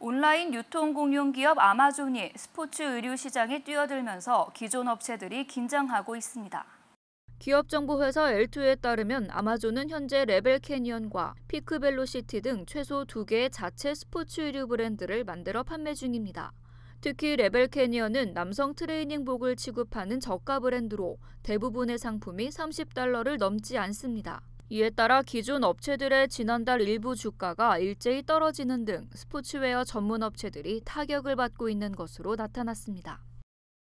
온라인 유통 공용 기업 아마존이 스포츠 의류 시장에 뛰어들면서 기존 업체들이 긴장하고 있습니다. 기업정보회사 L2에 따르면 아마존은 현재 레벨 캐니언과 피크벨로시티 등 최소 두개의 자체 스포츠 의류 브랜드를 만들어 판매 중입니다. 특히 레벨 캐니언은 남성 트레이닝복을 취급하는 저가 브랜드로 대부분의 상품이 30달러를 넘지 않습니다. 이에 따라 기존 업체들의 지난달 일부 주가가 일제히 떨어지는 등 스포츠웨어 전문 업체들이 타격을 받고 있는 것으로 나타났습니다.